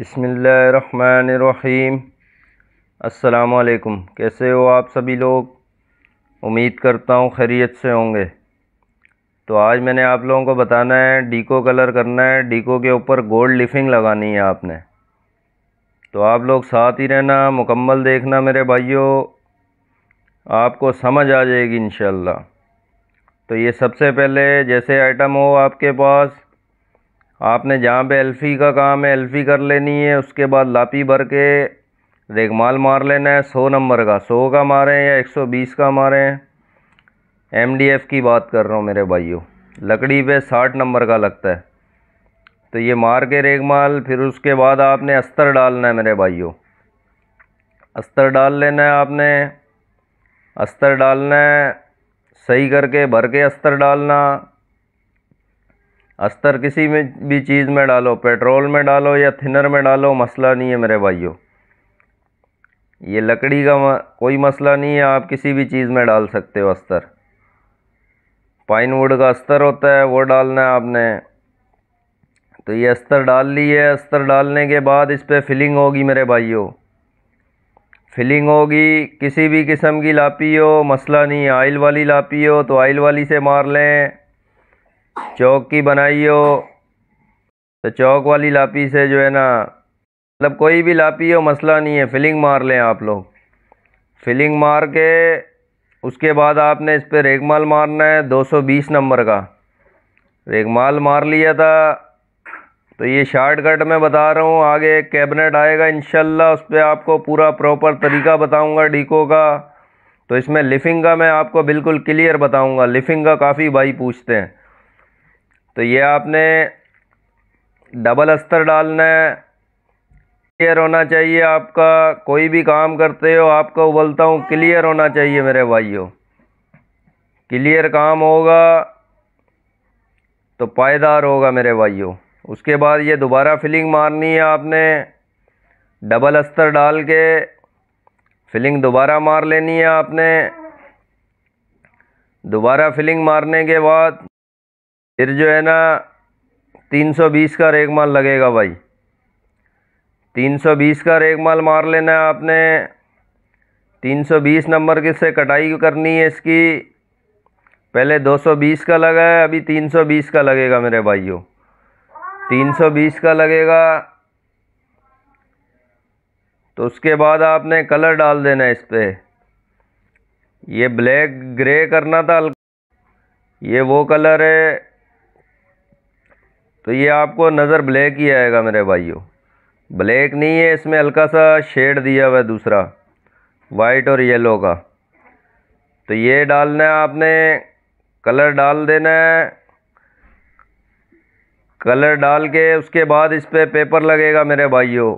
बसमीम असलकुम कैसे हो आप सभी लोग उम्मीद करता हूँ खैरियत से होंगे तो आज मैंने आप लोगों को बताना है डीको कलर करना है डीको के ऊपर गोल्ड लिफिंग लगानी है आपने तो आप लोग साथ ही रहना मुकम्मल देखना मेरे भाइयों आपको समझ आ जाएगी इन तो ये सबसे पहले जैसे आइटम हो आपके पास आपने जहाँ पे एल्फ़ी का काम है एल्फ़ी कर लेनी है उसके बाद लापी भर के रेगमाल मार लेना है सौ नंबर का सौ का मारें या एक सौ बीस का मारें एम डी एफ़ की बात कर रहा हूँ मेरे भाइयों लकड़ी पे साठ नंबर का लगता है तो ये मार के रेगमाल फिर उसके बाद आपने अस्तर डालना है मेरे भाइयों अस्तर डाल लेना है आपने अस्तर डालना है सही करके भर के अस्तर डालना अस्तर किसी में भी चीज़ में डालो पेट्रोल में डालो या थिनर में डालो मसला नहीं है मेरे भाइयों ये लकड़ी का कोई मसला नहीं है आप किसी भी चीज़ में डाल सकते हो अस्तर पाइन वुड का अस्तर होता है वो डालना है आपने तो ये अस्तर डाल ली है अस्तर डालने के बाद इस पर फिलिंग होगी मेरे भाइयों फिलिंग होगी किसी भी किस्म की लापी हो मसला नहीं है आयल वाली लापी हो तो आयल वाली से मार लें चौक की बनाई हो तो चौक वाली लापी से जो है ना मतलब कोई भी लापी हो मसला नहीं है फिलिंग मार लें आप लोग फिलिंग मार के उसके बाद आपने इस पर रेगमाल मारना है 220 नंबर का रेगमाल मार लिया था तो ये शॉर्टकट में बता रहा हूँ आगे एक कैबिनेट आएगा इन उस पर आपको पूरा प्रॉपर तरीका बताऊँगा डीको का तो इसमें लिफिंग का मैं आपको बिल्कुल क्लियर बताऊँगा लिफिंग का काफ़ी भाई पूछते हैं तो ये आपने डबल अस्तर डालना है क्लियर होना चाहिए आपका कोई भी काम करते हो आपका उबलता हूँ क्लियर होना चाहिए मेरे भाइयों क्लियर काम होगा तो पायदार होगा मेरे भाइयों उसके बाद ये दोबारा फिलिंग मारनी है आपने डबल अस्तर डाल के फिलिंग दोबारा मार लेनी है आपने दोबारा फिलिंग मारने के बाद फिर जो है ना 320 का रेग माल लगेगा भाई 320 का रेग माल मार लेना है आपने 320 नंबर के से कटाई करनी है इसकी पहले 220 का लगा है अभी 320 का लगेगा मेरे भाइयों 320 का लगेगा तो उसके बाद आपने कलर डाल देना है इस पर ये ब्लैक ग्रे करना था ये वो कलर है तो ये आपको नज़र ब्लैक ही आएगा मेरे भाइयों ब्लैक नहीं है इसमें हल्का सा शेड दिया हुआ है दूसरा वाइट और येलो का तो ये डालना है आपने कलर डाल देना है कलर डाल के उसके बाद इस पर पे पेपर लगेगा मेरे भाइयों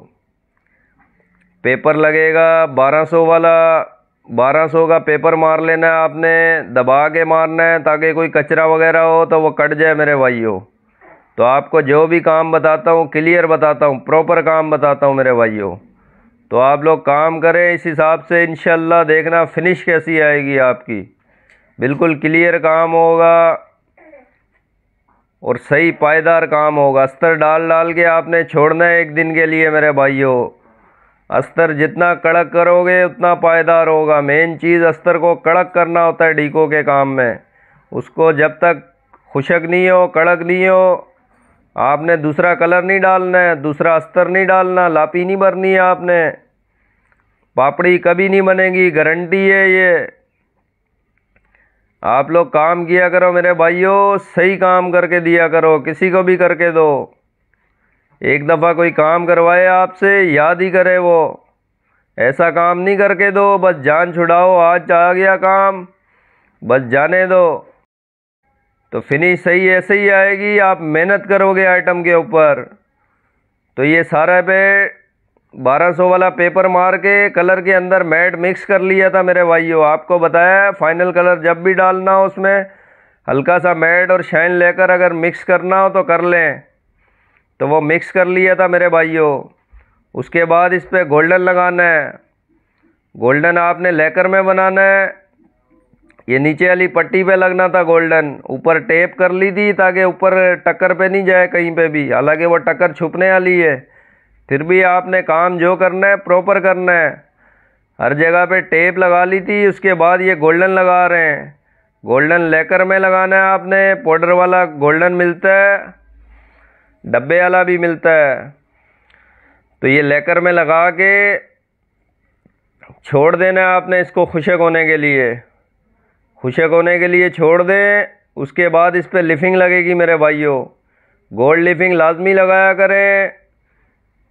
पेपर लगेगा 1200 वाला 1200 का पेपर मार लेना है आपने दबा के मारना है ताकि कोई कचरा वगैरह हो तो वो कट जाए मेरे भाइयों तो आपको जो भी काम बताता हूँ क्लियर बताता हूँ प्रॉपर काम बताता हूँ मेरे भाइयों तो आप लोग काम करें इस हिसाब से इन देखना फिनिश कैसी आएगी आपकी बिल्कुल क्लियर काम होगा और सही पायदार काम होगा अस्तर डाल डाल के आपने छोड़ना है एक दिन के लिए मेरे भाइयों अस्तर जितना कड़क करोगे उतना पायदार होगा मेन चीज़ अस्तर को कड़क करना होता है डीको के काम में उसको जब तक खुशक नहीं हो कड़क नहीं हो आपने दूसरा कलर नहीं डालना है दूसरा अस्तर नहीं डालना लापी नहीं भरनी है आपने पापड़ी कभी नहीं बनेगी गारंटी है ये आप लोग काम किया करो मेरे भाइयों सही काम करके दिया करो किसी को भी करके दो एक दफ़ा कोई काम करवाए आपसे याद ही करे वो ऐसा काम नहीं करके दो बस जान छुड़ाओ आज आ गया काम बस जाने दो तो फिनिश सही ऐसे ही आएगी आप मेहनत करोगे आइटम के ऊपर तो ये सारा पे 1200 वाला पेपर मार के कलर के अंदर मैट मिक्स कर लिया था मेरे भाइयों आपको बताया फाइनल कलर जब भी डालना हो उसमें हल्का सा मैट और शाइन लेकर अगर मिक्स करना हो तो कर लें तो वो मिक्स कर लिया था मेरे भाइयों उसके बाद इस पर गोल्डन लगाना है गोल्डन आपने लेकर में बनाना है ये नीचे वाली पट्टी पे लगना था गोल्डन ऊपर टेप कर ली थी ताकि ऊपर टक्कर पे नहीं जाए कहीं पे भी हालांकि वो टक्कर छुपने वाली है फिर भी आपने काम जो करना है प्रॉपर करना है हर जगह पे टेप लगा ली थी उसके बाद ये गोल्डन लगा रहे हैं गोल्डन लेकर में लगाना है आपने पाउडर वाला गोल्डन मिलता है डब्बे वाला भी मिलता है तो ये लेकर में लगा के छोड़ देना है आपने इसको खुशक होने के लिए खुशक होने के लिए छोड़ दें उसके बाद इस पर लिफिंग लगेगी मेरे भाइयों गोल्ड लिफिंग लाजमी लगाया करें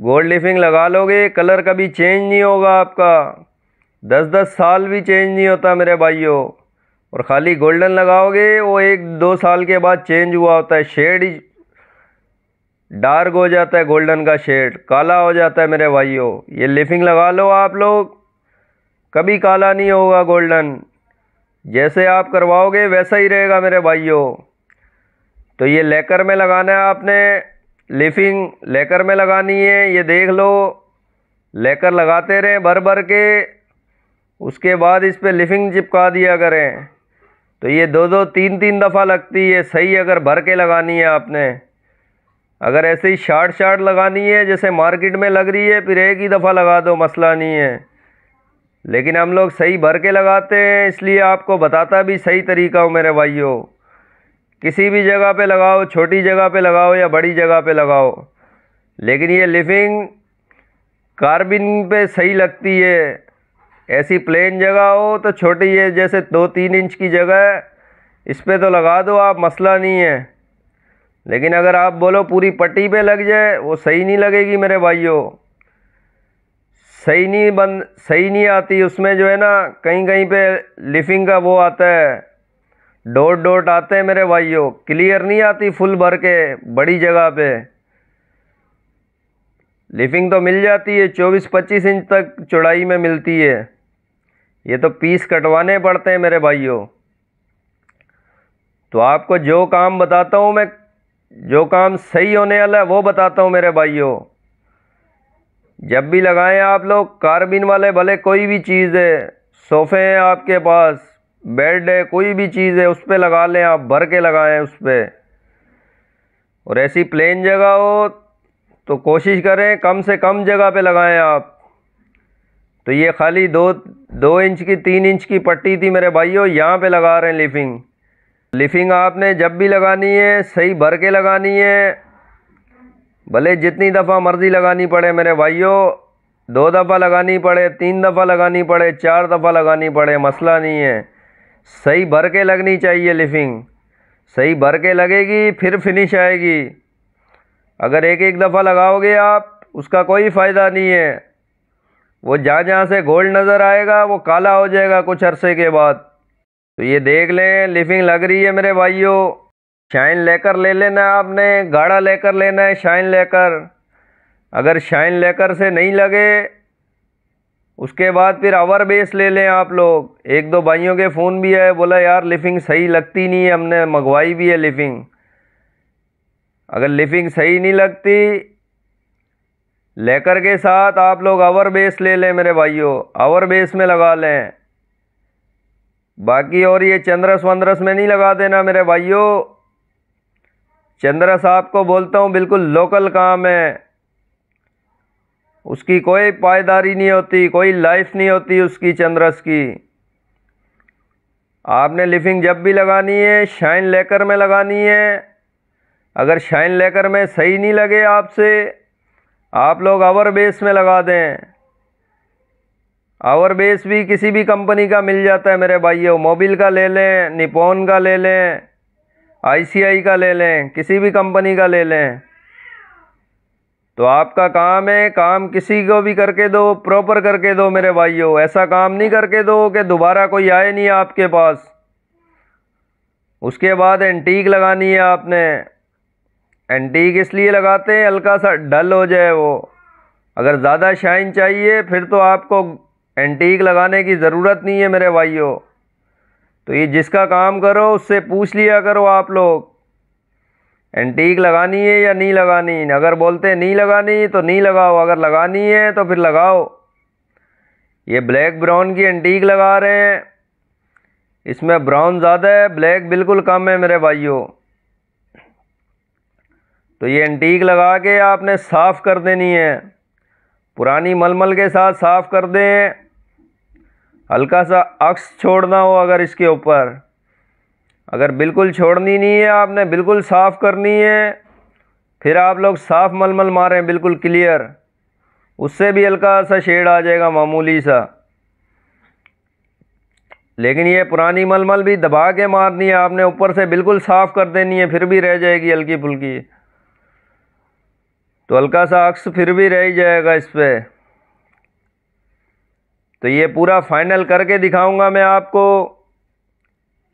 गोल्ड लिफिंग लगा लोगे कलर कभी चेंज नहीं होगा आपका दस दस साल भी चेंज नहीं होता मेरे भाइयों और ख़ाली गोल्डन लगाओगे वो एक दो साल के बाद चेंज हुआ होता है शेड डार्क हो जाता है गोल्डन का शेड काला हो जाता है मेरे भाइयों ये लिफिंग लगा लो आप लोग कभी काला नहीं होगा गोल्डन जैसे आप करवाओगे वैसा ही रहेगा मेरे भाइयों तो ये लेकर में लगाना है आपने लिफिंग लेकर में लगानी है ये देख लो लेकर लगाते रहें भर भर के उसके बाद इस पर लिफिंग चिपका दिया करें तो ये दो दो तीन तीन दफ़ा लगती है सही अगर भर के लगानी है आपने अगर ऐसे ही शार्ट शार्ट लगानी है जैसे मार्केट में लग रही है फिर एक ही दफ़ा लगा दो मसला नहीं है लेकिन हम लोग सही भर के लगाते हैं इसलिए आपको बताता भी सही तरीका हो मेरे भाइयों किसी भी जगह पे लगाओ छोटी जगह पे लगाओ या बड़ी जगह पे लगाओ लेकिन ये लिविंग कार्बिन पे सही लगती है ऐसी प्लेन जगह हो तो छोटी है जैसे दो तीन इंच की जगह है इस पर तो लगा दो आप मसला नहीं है लेकिन अगर आप बोलो पूरी पट्टी पे लग जाए वो सही नहीं लगेगी मेरे भाइयों सही नहीं बन सही नहीं आती उसमें जो है ना कहीं कहीं पे लिफिंग का वो आता है डोट डोट आते हैं मेरे भाइयों क्लियर नहीं आती फुल भर के बड़ी जगह पे लिफिंग तो मिल जाती है 24-25 इंच तक चौड़ाई में मिलती है ये तो पीस कटवाने पड़ते हैं मेरे भाइयों तो आपको जो काम बताता हूँ मैं जो काम सही होने वाला है वो बताता हूँ मेरे भाइयों जब भी लगाएं आप लोग कारबिन वाले भले कोई भी चीज़ है सोफ़े हैं आपके पास बेड है कोई भी चीज़ है उस पर लगा लें आप भर के लगाएं उस पर और ऐसी प्लेन जगह हो तो कोशिश करें कम से कम जगह पे लगाएं आप तो ये खाली दो दो इंच की तीन इंच की पट्टी थी मेरे भाइयों यहाँ पे लगा रहे हैं लिफिंग लिफिंग आपने जब भी लगानी है सही भर के लगानी है भले जितनी दफ़ा मर्ज़ी लगानी पड़े मेरे भाइयों दो दफ़ा लगानी पड़े तीन दफ़ा लगानी पड़े चार दफ़ा लगानी पड़े मसला नहीं है सही भर के लगनी चाहिए लिफिंग सही भर के लगेगी फिर फिनिश आएगी अगर एक एक दफ़ा लगाओगे आप उसका कोई फ़ायदा नहीं है वो जहाँ जहाँ से गोल्ड नज़र आएगा वो काला हो जाएगा कुछ अरसे के बाद तो ये देख लें लिफिंग लग रही है मेरे भाइयों शाइन लेकर ले लेना आपने गाढ़ा लेकर लेना है शाइन लेकर अगर शाइन लेकर से नहीं लगे उसके बाद फिर आवर बेस ले लें आप लोग एक दो भाइयों के फ़ोन भी है बोला यार लिफिंग सही लगती नहीं है हमने मंगवाई भी है लिफिंग अगर लिफिंग सही नहीं लगती लेकर के साथ आप लोग आवर बेस ले लें मेरे भाइयों आवर बेस में लगा लें बाकी और ये चंद्रस वंद्रस में नहीं लगा देना मेरे भाइयों चंद्रा साहब को बोलता हूँ बिल्कुल लोकल काम है उसकी कोई पायदारी नहीं होती कोई लाइफ नहीं होती उसकी चंद्रस की आपने लिफिंग जब भी लगानी है शाइन लेकर में लगानी है अगर शाइन लेकर में सही नहीं लगे आपसे आप लोग आवर बेस में लगा दें आवर बेस भी किसी भी कंपनी का मिल जाता है मेरे भाइयों मोबिल का ले लें निपोन का ले लें आईसीआई का ले लें किसी भी कंपनी का ले लें तो आपका काम है काम किसी को भी करके दो प्रॉपर करके दो मेरे भाइयों ऐसा काम नहीं करके दो कि दोबारा कोई आए नहीं आपके पास उसके बाद एंटीक लगानी है आपने एंटीक इसलिए लगाते हैं हल्का सा डल हो जाए वो अगर ज़्यादा शाइन चाहिए फिर तो आपको एंटीक लगाने की ज़रूरत नहीं है मेरे भाइयों तो ये जिसका काम करो उससे पूछ लिया करो आप लोग एंटीक लगानी है या नहीं लगानी अगर बोलते नहीं लगानी तो नहीं लगाओ अगर लगानी है तो फिर लगाओ ये ब्लैक ब्राउन की एंटीक लगा रहे हैं इसमें ब्राउन ज़्यादा है ब्लैक बिल्कुल कम है मेरे भाइयों तो ये एंटीक लगा के आपने साफ़ कर देनी है पुरानी मलमल के साथ साफ़ कर दें हल्का सा अक्स छोड़ना हो अगर इसके ऊपर अगर बिल्कुल छोड़नी नहीं है आपने बिल्कुल साफ़ करनी है फिर आप लोग साफ़ मलमल मारें बिल्कुल क्लियर उससे भी हल्का सा शेड आ जाएगा मामूली सा लेकिन ये पुरानी मलमल भी दबा के मारनी है आपने ऊपर से बिल्कुल साफ़ कर देनी है फिर भी रह जाएगी हल्की फुल्की तो हल्का सा अक्स फिर भी रह जाएगा इस पर तो ये पूरा फाइनल करके दिखाऊंगा मैं आपको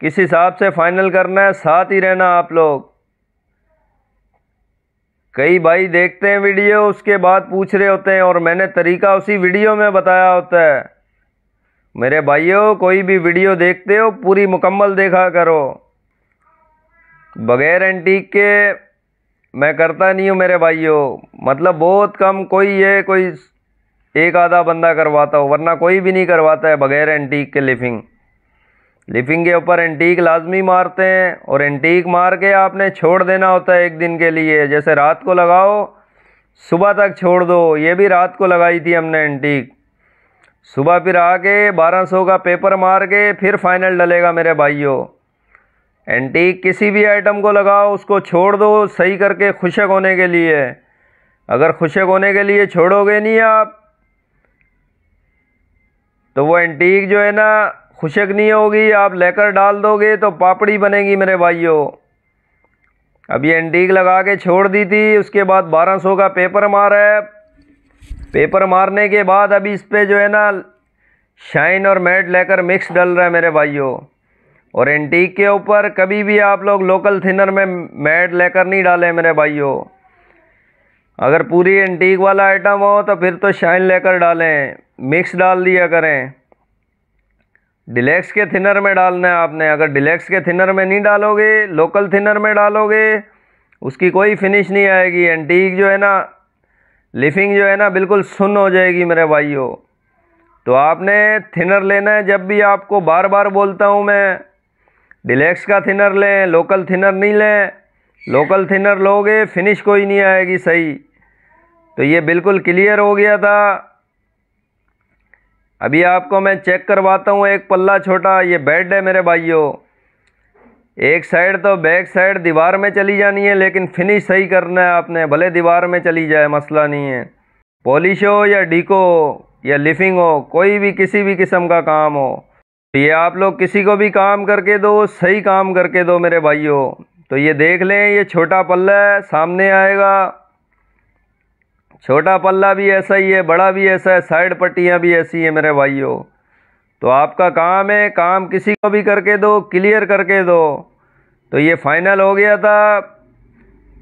किस हिसाब से फाइनल करना है साथ ही रहना आप लोग कई भाई देखते हैं वीडियो उसके बाद पूछ रहे होते हैं और मैंने तरीका उसी वीडियो में बताया होता है मेरे भाइयों कोई भी वीडियो देखते हो पूरी मुकम्मल देखा करो बगैर एंटीक के मैं करता नहीं हूँ मेरे भाइयों मतलब बहुत कम कोई ये कोई एक आधा बंदा करवाता हो वरना कोई भी नहीं करवाता है बगैर एंटीक के लिफिंग लिफिंग के ऊपर एंटीक लाजमी मारते हैं और एंटीक मार के आपने छोड़ देना होता है एक दिन के लिए जैसे रात को लगाओ सुबह तक छोड़ दो ये भी रात को लगाई थी हमने एंटीक सुबह फिर आके 1200 का पेपर मार के फिर फाइनल डलेगा मेरे भाइयों एंटीक किसी भी आइटम को लगाओ उसको छोड़ दो सही करके खुशक होने के लिए अगर खुशक होने के लिए छोड़ोगे नहीं आप तो वो एंटीक जो है ना खुशक नहीं होगी आप लेकर डाल दोगे तो पापड़ी बनेगी मेरे भाइयों अभी एंटीक लगा के छोड़ दी थी उसके बाद 1200 का पेपर मारा है पेपर मारने के बाद अभी इस पर जो है ना शाइन और मैट लेकर मिक्स डल रहा है मेरे भाइयों और एंटीक के ऊपर कभी भी आप लोग लोकल थिनर में मैट लेकर नहीं डाले मेरे भाइयों अगर पूरी एंटीक वाला आइटम हो तो फिर तो शाइन लेकर डालें मिक्स डाल दिया करें डिलेक्स के थिनर में डालना है आपने अगर डिलेक्स के थिनर में नहीं डालोगे लोकल थिनर में डालोगे उसकी कोई फिनिश नहीं आएगी एंटीक जो है ना लिफिंग जो है ना बिल्कुल सुन हो जाएगी मेरे भाइयों तो आपने थिनर लेना है जब भी आपको बार बार बोलता हूँ मैं डिलेक्स का थिनर लें लोकल थिनर नहीं लें लोकल थिनर लोगे फिनिश कोई नहीं आएगी सही तो ये बिल्कुल क्लियर हो गया था अभी आपको मैं चेक करवाता हूँ एक पल्ला छोटा ये बेड है मेरे भाइयों एक साइड तो बैक साइड दीवार में चली जानी है लेकिन फिनिश सही करना है आपने भले दीवार में चली जाए मसला नहीं है पॉलिश हो या डीको या लिफिंग हो कोई भी किसी भी किस्म का काम हो तो ये आप लोग किसी को भी काम करके दो सही काम करके दो मेरे भाइयों तो ये देख लें ये छोटा पल्ला है सामने आएगा छोटा पल्ला भी ऐसा ही है बड़ा भी ऐसा है साइड पट्टियाँ भी ऐसी हैं मेरे भाइयों तो आपका काम है काम किसी को भी करके दो क्लियर करके दो तो ये फाइनल हो गया था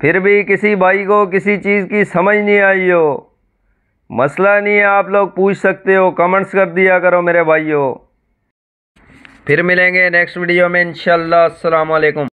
फिर भी किसी भाई को किसी चीज़ की समझ नहीं आई हो मसला नहीं है आप लोग पूछ सकते हो कमेंट्स कर दिया करो मेरे भाइयों फिर मिलेंगे नेक्स्ट वीडियो में इन